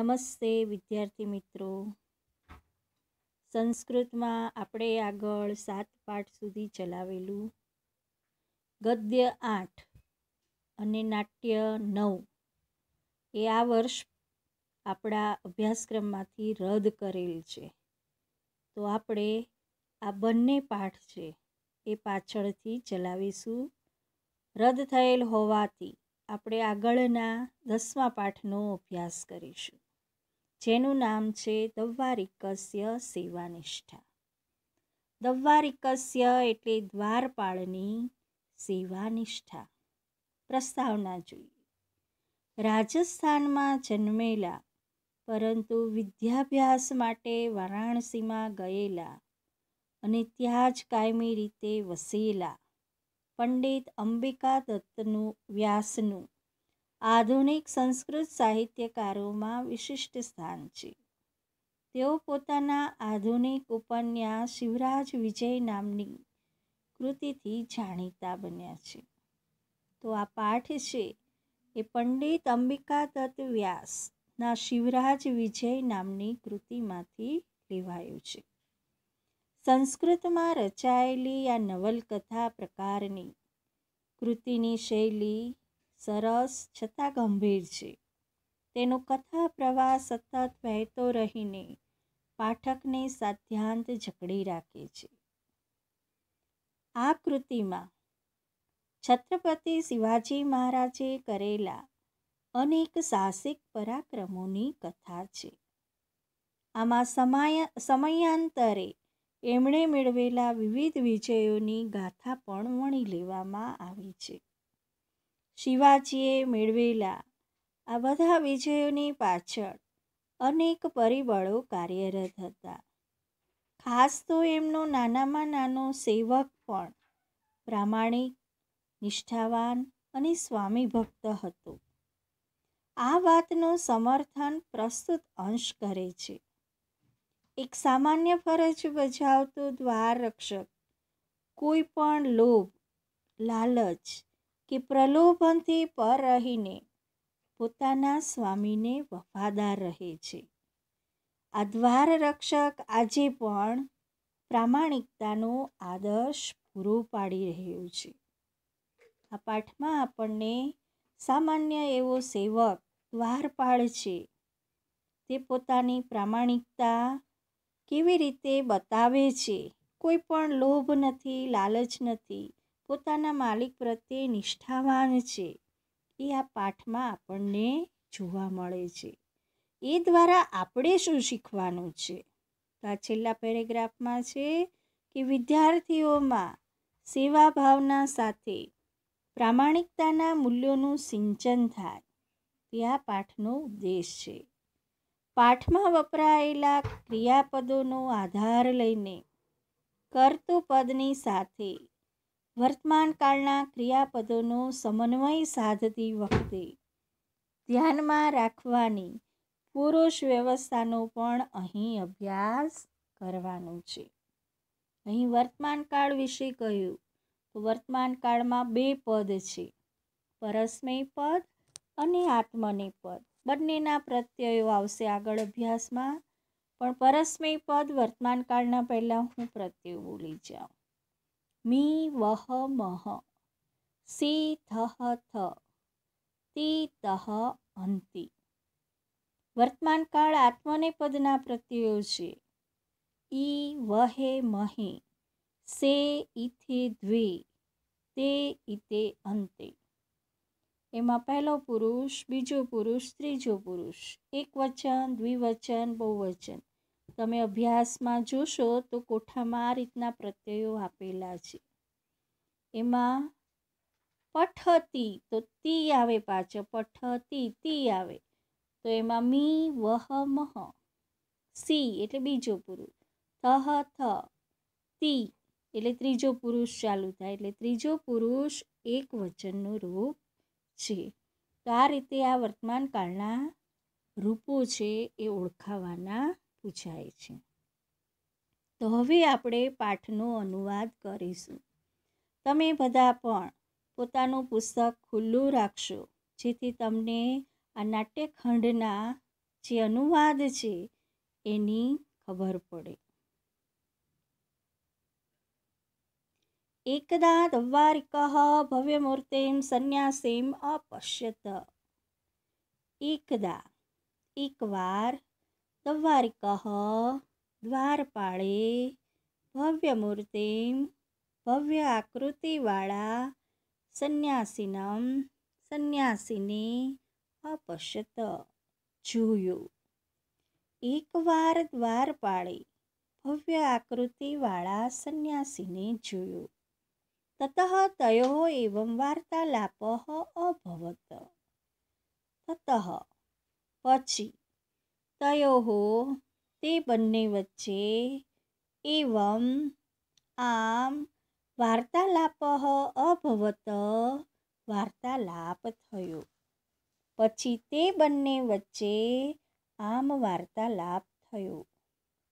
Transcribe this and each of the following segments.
નમસ્તે વિદ્યાર્થી મિત્રો સંસ્કૃતમાં આપણે આગળ સાત પાઠ સુધી ચલાવેલું ગદ્ય આઠ અને નાટ્ય નવ એ આ વર્ષ આપણા અભ્યાસક્રમમાંથી રદ કરેલ છે તો આપણે આ બંને પાઠ છે એ પાછળથી ચલાવીશું રદ થયેલ હોવાથી આપણે આગળના દસમા પાઠનો અભ્યાસ કરીશું જેનું નામ છે દવ્વારિકસ્ય સેવાનિષ્ઠા દવ્વારિકસ્ય એટલે દ્વારપાળની સેવાનિષ્ઠા પ્રસ્તાવના જોઈએ રાજસ્થાનમાં જન્મેલા પરંતુ વિદ્યાભ્યાસ માટે વારાણસીમાં ગયેલા અને ત્યાં જ કાયમી રીતે વસેલા પંડિત અંબિકા દત્તનું વ્યાસનું આધુનિક સંસ્કૃત સાહિત્યકારોમાં વિશિષ્ટ સ્થાન છે તેઓ પોતાના આધુનિક ઉપન્યાસ શિવરાજ વિજય નામની કૃતિથી જાણીતા બન્યા છે તો આ પાઠ છે એ પંડિત અંબિકા દત્ત વ્યાસના શિવરાજ વિજય નામની કૃતિમાંથી લેવાયું છે સંસ્કૃતમાં રચાયેલી આ નવલકથા પ્રકારની કૃતિની શૈલી સરસ છતાં ગંભીર છે તેનો કથા પ્રવાહ સતત વહેતો રહીને પાઠકને સાધ્યાંત જકડી રાખે છે આ કૃતિમાં છત્રપતિ શિવાજી મહારાજે કરેલા અનેક સાહસિક પરાક્રમોની કથા છે આમાં સમય સમયાંતરે એમણે મેળવેલા વિવિધ વિજયોની ગાથા પણ વણી લેવામાં આવી છે શિવાજીએ મેળવેલા આ બધા વિજયોની પાછળ અનેક પરિબળો કાર્યરત હતા ખાસ તો એમનો નાનામાં નાનો સેવક પણ પ્રામાણિક નિષ્ઠાવાન અને સ્વામી ભક્ત હતો આ વાતનું સમર્થન પ્રસ્તુત અંશ કરે છે એક સામાન્ય ફરજ બજાવતો દ્વાર રક્ષક કોઈ પણ લોભ લાલચ કે પ્રલોભનથી પર રહીને પોતાના સ્વામીને વફાદાર રહે છે આ દ્વાર રક્ષક આજે પણ પ્રામાણિકતાનો આદર્શ પૂરો પાડી રહ્યો છે આ પાઠમાં આપણને સામાન્ય એવો સેવક દ્વારપાળ છે તે પોતાની પ્રામાણિકતા કેવી રીતે બતાવે છે કોઈ પણ લોભ નથી લાલચ નથી પોતાના માલિક પ્રત્યે નિષ્ઠાવાન છે એ આ પાઠમાં આપણને જોવા મળે છે એ દ્વારા આપણે શું શીખવાનું છે તો આ છેલ્લા પેરેગ્રાફમાં છે કે વિદ્યાર્થીઓમાં સેવા ભાવના સાથે પ્રામાણિકતાના મૂલ્યોનું સિંચન થાય તે આ પાઠનો ઉદ્દેશ છે પાઠમાં વપરાયેલા ક્રિયાપદોનો આધાર લઈને કર્તુપદની સાથે વર્તમાનકાળના ક્રિયાપદોનો સમન્વય સાધતી વખતે ધ્યાનમાં રાખવાની પુરુષ વ્યવસ્થાનો પણ અહીં અભ્યાસ કરવાનો છે અહીં વર્તમાનકાળ વિશે કહ્યું તો વર્તમાનકાળમાં બે પદ છે પરસ્મય પદ અને આત્મને પદ બંનેના પ્રત્યયો આવશે આગળ અભ્યાસમાં પણ પરસ્મય પદ વર્તમાનકાળના પહેલાં હું પ્રત્યય બોલી જાઉં મી વહ મહ સી થહ થ તી તહ અંતિ વર્તમાનકાળ પદના પ્રત્યયો છે ઈ વહે મહે સે ઇથે દ્વે તે ઇતે અંતે એમાં પહેલો પુરુષ બીજો પુરુષ ત્રીજો પુરુષ એકવચન દ્વિવચન બહુવચન તમે અભ્યાસમાં જોશો તો કોઠામાં આ રીતના પ્રત્યયો આપેલા છે એમાં પઠતી તો તી આવે પાછળ પઠતી તી આવે તો એમાં મી વહ મહ સી એટલે બીજો પુરુષ તહ થ તી એટલે ત્રીજો પુરુષ ચાલુ થાય એટલે ત્રીજો પુરુષ એક વચનનું રૂપ છે તો આ રીતે આ વર્તમાનકાળના રૂપો છે એ ઓળખાવાના પૂછાય છે તો હવે આપણે પાઠનો અનુવાદ કરીશું તમે બધા પણ પોતાનું પુસ્તક ખુલ્લું રાખશો જેથી તમને આ નાટ્યખંડના જે અનુવાદ છે એની ખબર પડે એકદા રવ્વારિકઃ ભવ્યમૂર્તિમ સંન્યાસીમ અપશ્યત એકદા એકવાર દવ્વારિકઃ દ્વારપાળે ભવ્યમૂર્તિમ ભવ્ય આકૃતિવાળા સંન્યાસીનમ સંન્યાસીને અપશ્યત જોયું એકવાર દ્વારપાળે ભવ્ય આકૃતિવાળા સંન્યાસીને જોયું તતઃ તયોઃ એવં વાર્તાલાપઃ અભવત તતઃ પછી તયોઃ તે બંને વચ્ચે એવમ આમ વાર્તાલાપ અભવત વાર્તાલાપ થયો પછી તે બંને વચ્ચે આમ વાર્તાલાપ થયો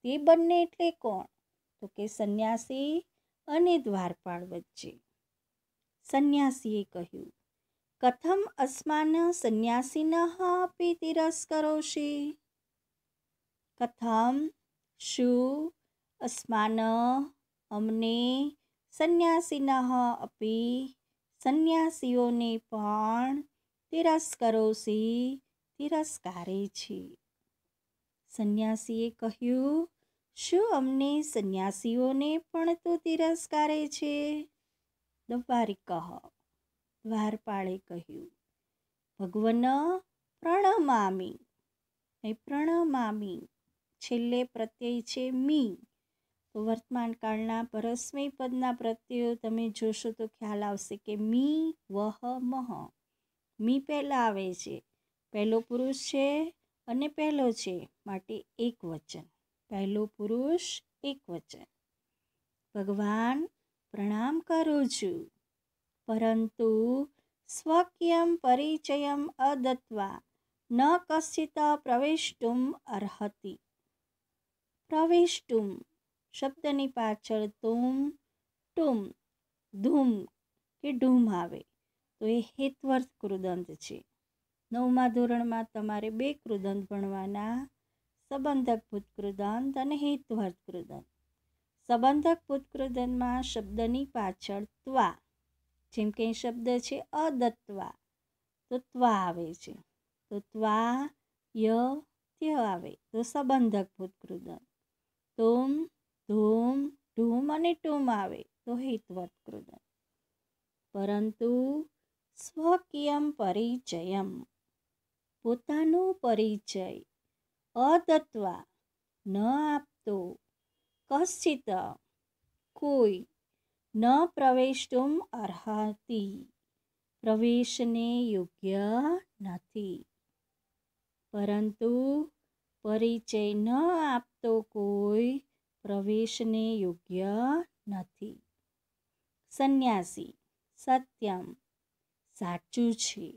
તે બંને એટલે કોણ તો કે સંન્યાસી અને દ્વારપાળ વચ્ચે સંન્યાસીએ કહ્યું કથમ અસ્માન સંન્યાસીન આપી તિરસ્કરોશી કથમ શું અસ્માન અમને સંન્યાસીન અપી સંન્યાસીઓને પણ તિરસ્કરોશી તિરસ્કારે છે સંન્યાસીએ કહ્યું શું અમને સંન્યાસીઓને પણ તું તિરસ્કારે છે કહ દ્વારપાળે કહ્યું ભગવન પ્રણમામી પ્રણમામી છેલ્લે પ્રત્યય છે મી તો વર્તમાનકાળના પરસ્મય પદના પ્રત્યયો તમે જોશો તો ખ્યાલ આવશે કે મી વહ મહ મી પહેલાં આવે છે પહેલો પુરુષ છે અને પહેલો છે માટે એક વચન પહેલો પુરુષ એક વચન ભગવાન પ્રણામ કરું છું પરંતુ સ્વકીયમ પરિચયમ અદત્વા ન કશિત પ્રવેષ્ટુમ અર્હતી પ્રવેષ્ટુમ શબ્દની પાછળ તુમ ટુમ ધૂમ કે ઢૂમ આવે તો એ હેતવર્થ કૃદંત છે નવમા ધોરણમાં તમારે બે કૃદંત ભણવાના સંબંધક ભૂતકૃદંત અને હેતુઅર્થ કૃદંત સંબંધક ભૂતકૃદંતમાં શબ્દની પાછળ ત્વા જેમ કે શબ્દ છે અદત્વા તો ત્વા આવે છે તો ત્વા ય ત્ય આવે તો સંબંધક ભૂતકૃદંત તુમ ધૂમ ઢૂમ અને ટૂમ આવે તો હેતવત કૃદન પરંતુ સ્વકીયમ પરિચયમ પોતાનો પરિચય અદત્વા ન આપતો કશ્ચિત કોઈ ન પ્રવેષ્ટુમ અર્હતિ પ્રવેશને યોગ્ય નથી પરંતુ પરિચય ન આપતો કોઈ પ્રવેશને યોગ્ય નથી સંન્યાસી સત્યમ સાચું છે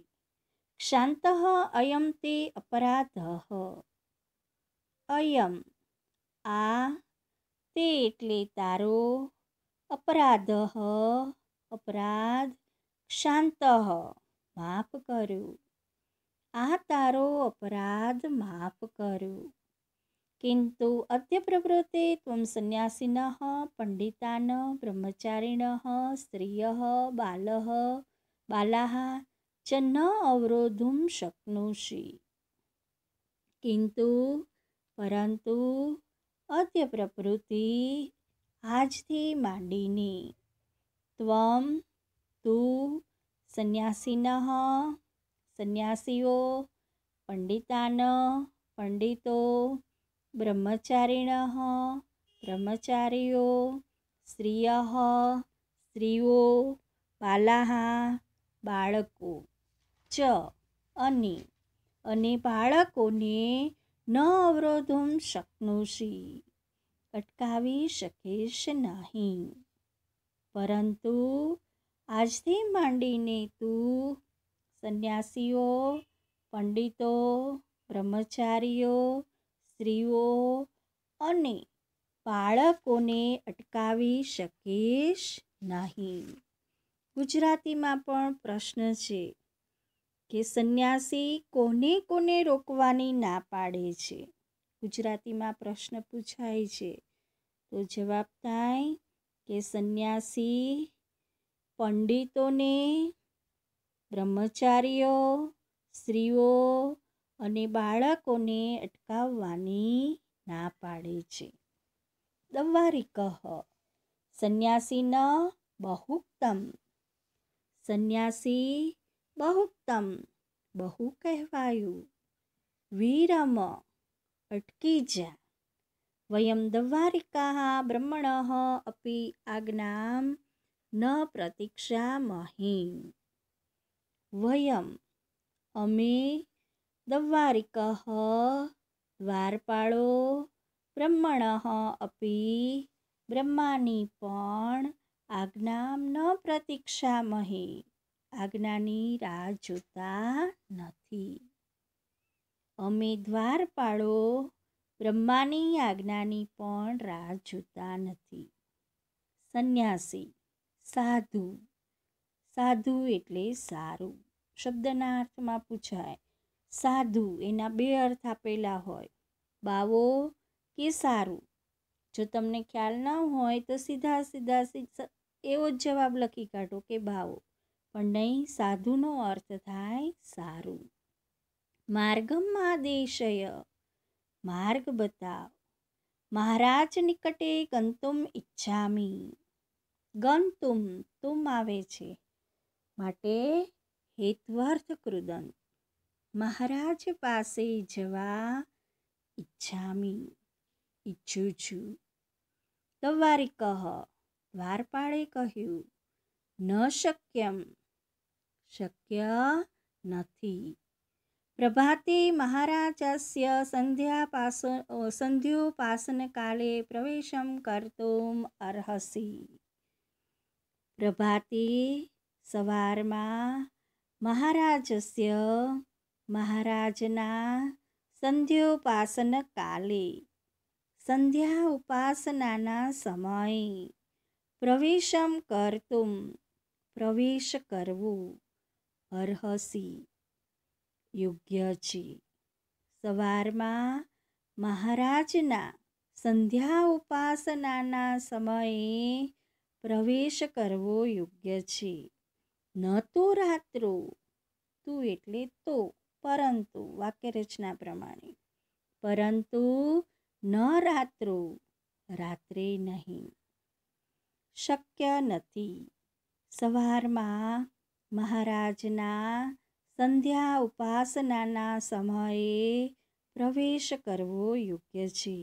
ક્ષાંત અયમ તે અપરાધ અયમ આ તે એટલે તારો અપરાધ અપરાધ શાંત માફ કર્યું આ તારો અપરાધ માફ કર્યું કિંતુ અદ્ય પ્રવૃત્તે ત્વમ સંન્યાસીન પંડિતાન બ્રહ્મચારીણ સ્ત્રિય બાલહ બાલાહ ચ ન અવરોધું શક્નોષી કિંતુ પરંતુ અદ્ય પ્રવૃત્તિ આજથી માંડીને ત્વમ તું સંન્યાસીન સંન્યાસીઓ પંડિતાન પંડિતો બ્રહ્મચારીણ બ્રહ્મચારીઓ સ્ત્રીય સ્ત્રીઓ બાલાહા બાળકો ચ અને અને બાળકોને ન અવરોધુમ શક્નોશી અટકાવી શકીશ નહીં પરંતુ આજથી માંડીને તું સંન્યાસીઓ પંડિતો બ્રહ્મચારીઓ સ્ત્રીઓ અને બાળકોને અટકાવી શકીશ નહીં ગુજરાતીમાં પણ પ્રશ્ન છે કે સંન્યાસી કોને કોને રોકવાની ના પાડે છે ગુજરાતીમાં પ્રશ્ન પૂછાય છે તો જવાબ થાય કે સંન્યાસી પંડિતોને બ્રહ્મચારીઓ સ્ત્રીઓ અને બાળકોને અટકાવવાની ના પાડે છે દવારી કહ સંન્યાસી ન બહુક્તમ સંન્યાસી બહુત્તમ બહુ કહેવાયું વીરમ અટકી જા વયમ દવારિકા બ્રહ્મણ અપી આજ્ઞામ ન પ્રતીક્ષામહી વયમ અમે દવારિક દ્વારપાળો બ્રહ્મણ અપી બ્રહ્માની પણ આજ્ઞામ ન પ્રતીક્ષામહી આજ્ઞાની રાહ જોતા નથી અમે દ્વારપાળો બ્રહ્માની આજ્ઞાની પણ રાહ જોતા નથી સંન્યાસી સાધુ સાધુ એટલે સારું શબ્દના અર્થમાં પૂછાય સાધુ એના બે અર્થ આપેલા હોય બાવો કે સારું જો તમને ખ્યાલ ન હોય તો સીધા સીધા એવો જ જવાબ લખી કાઢો કે બાવો પણ નહીં સાધુનો અર્થ થાય સારું માર્ગમ દેશય માર્ગ બતાવ મહારાજ નિકટે ગંતુમ ઈચ્છામી ગંતુમ તુમ આવે છે માટે હેતવર્થ કૃદન મહારાજ પાસે જવા ઈચ્છામી ઈચ્છું છું તવારી કહ દ્વારપાળે કહ્યું ન શક્યમ શક્ય નથી પ્રભાતે મહારાજસ્ય સંધ્યાપાસો સંધ્યોપાસનકાલે પ્રવેશમ કરતું અર્હસી પ્રભાતી સવારમાં મહારાજસ્ય મહારાજના સંધ્યોપાસન કાલે સંધ્યા ઉપાસનાના સમયે પ્રવેશમ કરતું પ્રવેશ કરવું અરહસી યોગ્ય છે સવારમાં મહારાજના સંધ્યા ઉપાસનાના સમયે પ્રવેશ કરવો યોગ્ય છે ન તો રાત્રો તું એટલે તો પરંતુ વાક્ય રચના પ્રમાણે પરંતુ ન રાત્રો રાત્રે નહીં શક્ય નથી સવારમાં મહારાજના સંધ્યા ઉપાસનાના સમયે પ્રવેશ કરવો યોગ્ય છે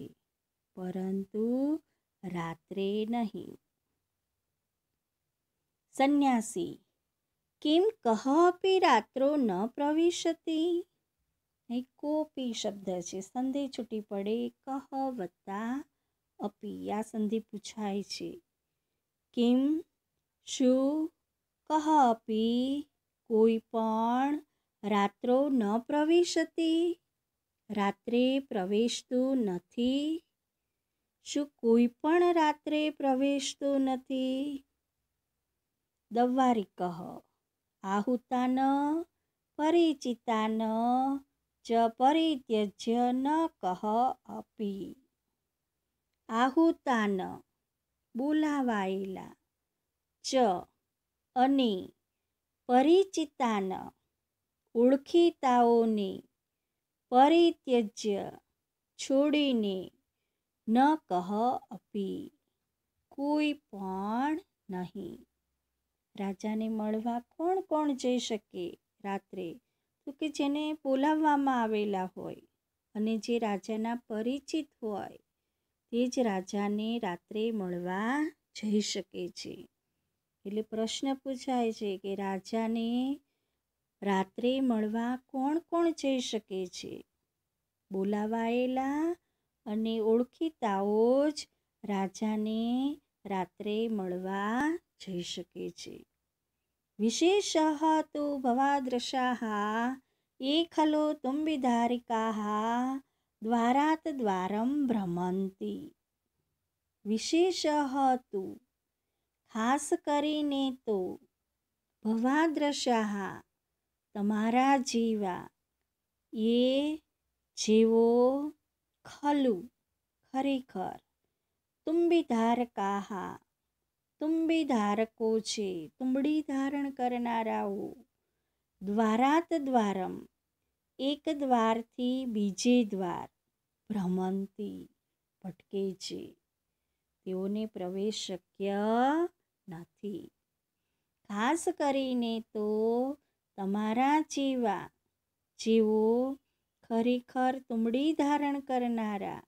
પરંતુ રાત્રે નહીં સંન્યાસી કેમ કહ રાત્રો ન પ્રવિશતી અહીં કોપી શબ્દ છે સંધિ છૂટી પડે કહ વત્તા અપી આ સંધિ પૂછાય છે કેમ શું કહ અપી કોઈ પણ રાત્રો ન પ્રવેશતી રાત્રે પ્રવેશતું નથી શું કોઈ પણ રાત્રે પ્રવેશતું નથી દવારી કહ આહુતાન પરિચિતાન જ પરિત્યજ્ય ન કહ અપી આહુતાન બોલાવાયેલા ચ અને પરિચિતાના ઓળખીતાઓને પરિત્યજ્ય છોડીને ન કહ અપી કોઈ પણ નહીં રાજાને મળવા કોણ કોણ જઈ શકે રાત્રે તો કે જેને બોલાવવામાં આવેલા હોય અને જે રાજાના પરિચિત હોય તે જ રાજાને રાત્રે મળવા જઈ શકે છે એટલે પ્રશ્ન પૂછાય છે કે રાજાને રાત્રે મળવા કોણ કોણ જઈ શકે છે બોલાવાયેલા અને ઓળખીતાઓ જ રાજાને રાત્રે મળવા જઈ શકે છે વિશેષ તો ભવાદ્રશાહ એ ખલો તુંબિધારિકા દ્વારાત દ્વારમ ભ્રમંતી વિશેષ તું ખાસ કરીને તો ભવાદ્રશાહા તમારા જેવા એ જેવો ખલુ ખરેખર તુંબી ધારકાહા તુંબી ધારકો છે તુંબડી ધારણ કરનારાઓ દ્વારાત દ્વારમ એક દ્વારથી બીજે દ્વાર ભ્રમંતી ભટકે છે તેઓને પ્રવેશ શક્ય નથી ખાસ કરીને તો તમારા જેવા જેઓ ખરેખર તુમડી ધારણ કરનારા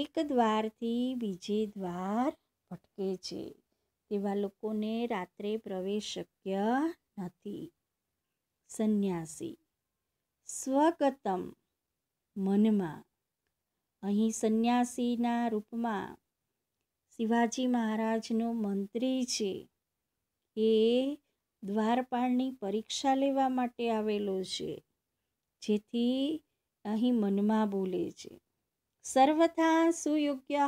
એક દ્વારથી બીજે દ્વાર ભટકે છે તેવા લોકોને રાત્રે પ્રવેશ શક્ય નથી સંન્યાસી સ્વગતમ મનમાં અહીં સંન્યાસીના રૂપમાં શિવાજી મહારાજનો મંત્રી છે એ દ્વારપાળની પરીક્ષા લેવા માટે આવેલો છે જેથી અહીં મનમાં બોલે છે સર્વથા સુયોગ્ય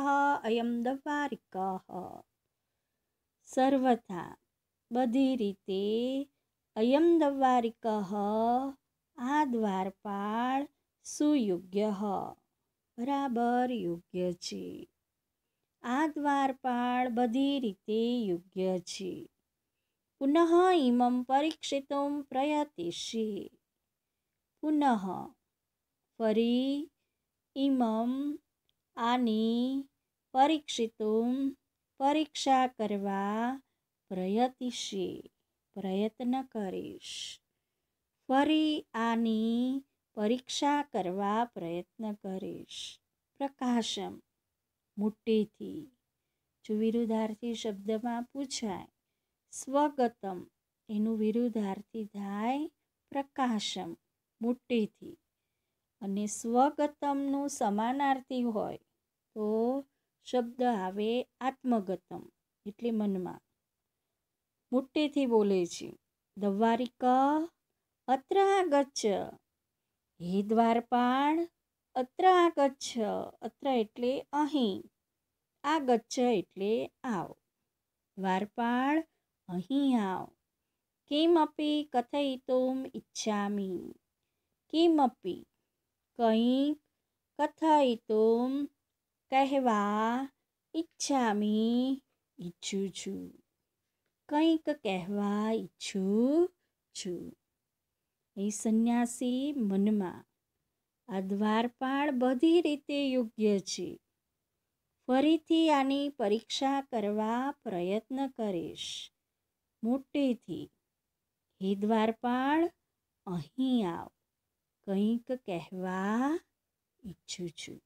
અયમ દ્વારિક સર્વથા બધી રીતે અયમ દ્વારિક આ દ્વારપાળ સુયોગ્ય બરાબર યોગ્ય છે આ દ્વારપાળ બધી રીતે યોગ્ય છે પુનઃ ઇમમ પરીક્ષિતું પ્રયતિશે પુનઃ ફરી ઇમમ આની પરીક્ષિતું પરીક્ષા કરવા પ્રયતિશે પ્રયત્ન કરીશ ફરી આની પરીક્ષા કરવા પ્રયત્ન કરીશ પ્રકાશમ મુઠ્ઠીથી જો વિરુદ્ધાર્થી શબ્દમાં પૂછાય સ્વગતમ એનું વિરુદ્ધાર્થી થાય પ્રકાશમ મુઠ્ઠીથી અને સ્વગતમનું સમાનાર્થી હોય તો શબ્દ આવે આત્મગતમ એટલે મનમાં મુઠ્ઠીથી બોલે છે દવારિક અત્ર ગચ્છ હે દ્વારપાળ અત્ર આ ગચ્છ અત્ર એટલે અહીં આ ગચ્છ એટલે આવ વારપાળ અહીં આવ કિમપી કથયિતુમ ઈચ્છામિ કિમપી કંઈક કથયિતુમ કહેવા ઈચ્છામિ ઈચ્છું છું કંઈક કહેવા ઈચ્છું છું એ સંન્યાસી મનમાં આ દ્વારપાળ બધી રીતે યોગ્ય છે ફરીથી આની પરીક્ષા કરવા પ્રયત્ન કરીશ મોટેથી હે દ્વારપાળ અહીં આવ કંઈક કહેવા ઈચ્છું છું